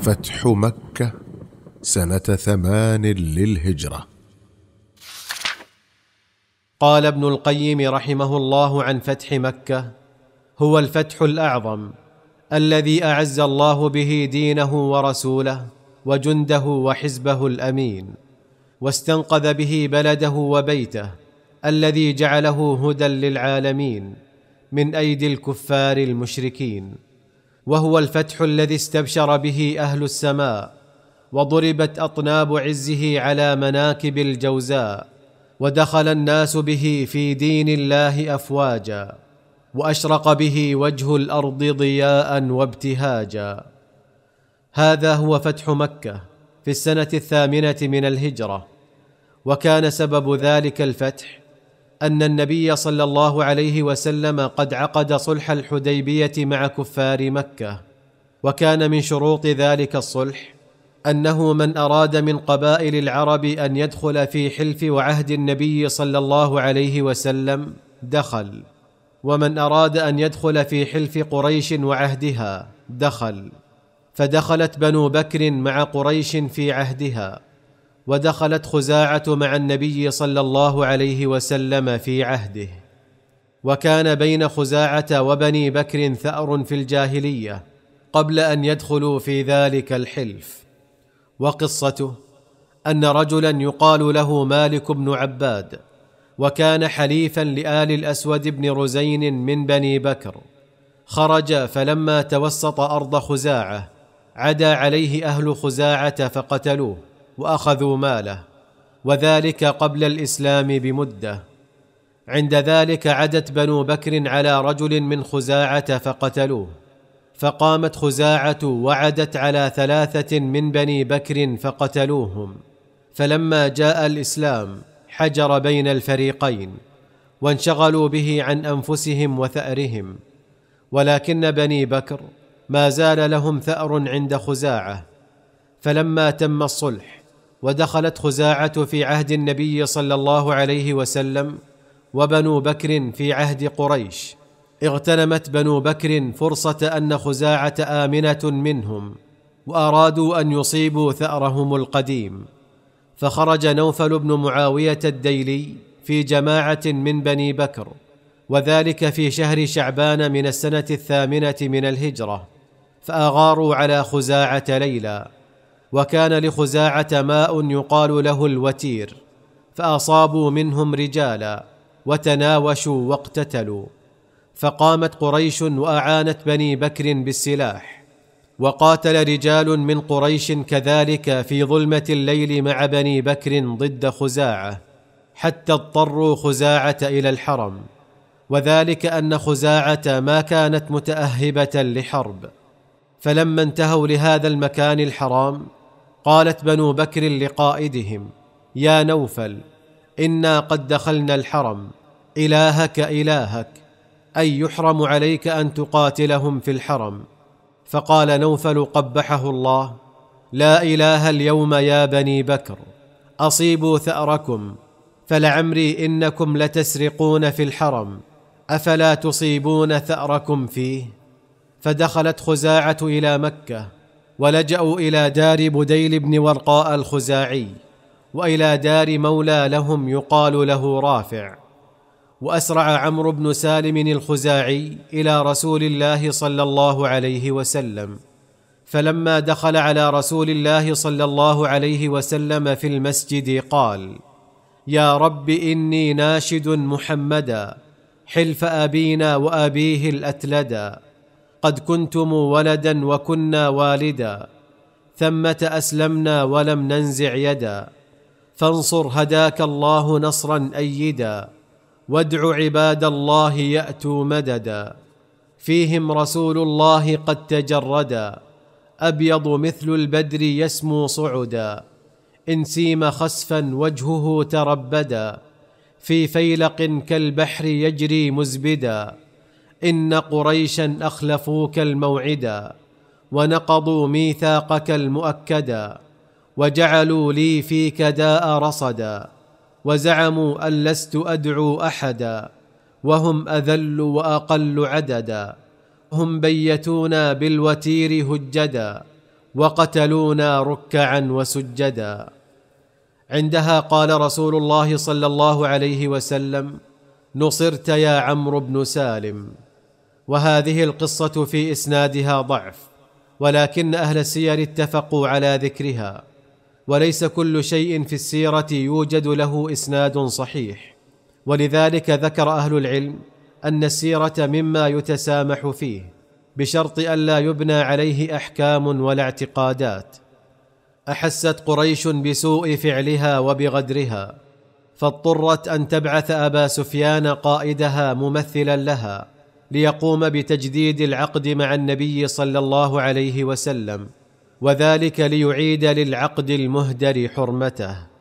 فتح مكة سنة ثمان للهجرة قال ابن القيم رحمه الله عن فتح مكة هو الفتح الأعظم الذي أعز الله به دينه ورسوله وجنده وحزبه الأمين واستنقذ به بلده وبيته الذي جعله هدى للعالمين من أيدي الكفار المشركين وهو الفتح الذي استبشر به اهل السماء وضربت اطناب عزه على مناكب الجوزاء ودخل الناس به في دين الله افواجا واشرق به وجه الارض ضياء وابتهاجا هذا هو فتح مكه في السنه الثامنه من الهجره وكان سبب ذلك الفتح ان النبي صلى الله عليه وسلم قد عقد صلح الحديبيه مع كفار مكه وكان من شروط ذلك الصلح انه من اراد من قبائل العرب ان يدخل في حلف وعهد النبي صلى الله عليه وسلم دخل ومن اراد ان يدخل في حلف قريش وعهدها دخل فدخلت بنو بكر مع قريش في عهدها ودخلت خزاعه مع النبي صلى الله عليه وسلم في عهده وكان بين خزاعه وبني بكر ثار في الجاهليه قبل ان يدخلوا في ذلك الحلف وقصته ان رجلا يقال له مالك بن عباد وكان حليفا لال الاسود بن رزين من بني بكر خرج فلما توسط ارض خزاعه عدا عليه اهل خزاعه فقتلوه واخذوا ماله وذلك قبل الاسلام بمده عند ذلك عدت بنو بكر على رجل من خزاعه فقتلوه فقامت خزاعه وعدت على ثلاثه من بني بكر فقتلوهم فلما جاء الاسلام حجر بين الفريقين وانشغلوا به عن انفسهم وثارهم ولكن بني بكر ما زال لهم ثار عند خزاعه فلما تم الصلح ودخلت خزاعه في عهد النبي صلى الله عليه وسلم وبنو بكر في عهد قريش اغتنمت بنو بكر فرصه ان خزاعه امنه منهم وارادوا ان يصيبوا ثارهم القديم فخرج نوفل بن معاويه الديلي في جماعه من بني بكر وذلك في شهر شعبان من السنه الثامنه من الهجره فاغاروا على خزاعه ليلا وكان لخزاعه ماء يقال له الوتير فاصابوا منهم رجالا وتناوشوا واقتتلوا فقامت قريش واعانت بني بكر بالسلاح وقاتل رجال من قريش كذلك في ظلمه الليل مع بني بكر ضد خزاعه حتى اضطروا خزاعه الى الحرم وذلك ان خزاعه ما كانت متاهبه لحرب فلما انتهوا لهذا المكان الحرام قالت بنو بكر لقائدهم يا نوفل انا قد دخلنا الحرم الهك الهك اي يحرم عليك ان تقاتلهم في الحرم فقال نوفل قبحه الله لا اله اليوم يا بني بكر اصيبوا ثاركم فلعمري انكم لتسرقون في الحرم افلا تصيبون ثاركم فيه فدخلت خزاعه الى مكه ولجاوا الى دار بديل بن ورقاء الخزاعي والى دار مولى لهم يقال له رافع واسرع عمرو بن سالم الخزاعي الى رسول الله صلى الله عليه وسلم فلما دخل على رسول الله صلى الله عليه وسلم في المسجد قال يا رب اني ناشد محمدا حلف ابينا وابيه الاتلدا قد كنتم ولدا وكنا والدا ثمه اسلمنا ولم ننزع يدا فانصر هداك الله نصرا ايدا وادع عباد الله ياتوا مددا فيهم رسول الله قد تجردا ابيض مثل البدر يسمو صعدا ان سيم خسفا وجهه تربدا في فيلق كالبحر يجري مزبدا ان قريشا اخلفوك الموعدا ونقضوا ميثاقك المؤكدا وجعلوا لي فيك داء رصدا وزعموا ان لست ادعو احدا وهم اذل واقل عددا هم بيتونا بالوتير هجدا وقتلونا ركعا وسجدا عندها قال رسول الله صلى الله عليه وسلم نصرت يا عمرو بن سالم وهذه القصه في اسنادها ضعف ولكن اهل السير اتفقوا على ذكرها وليس كل شيء في السيره يوجد له اسناد صحيح ولذلك ذكر اهل العلم ان السيره مما يتسامح فيه بشرط الا يبنى عليه احكام ولا اعتقادات احست قريش بسوء فعلها وبغدرها فاضطرت ان تبعث ابا سفيان قائدها ممثلا لها ليقوم بتجديد العقد مع النبي صلى الله عليه وسلم وذلك ليعيد للعقد المهدر حرمته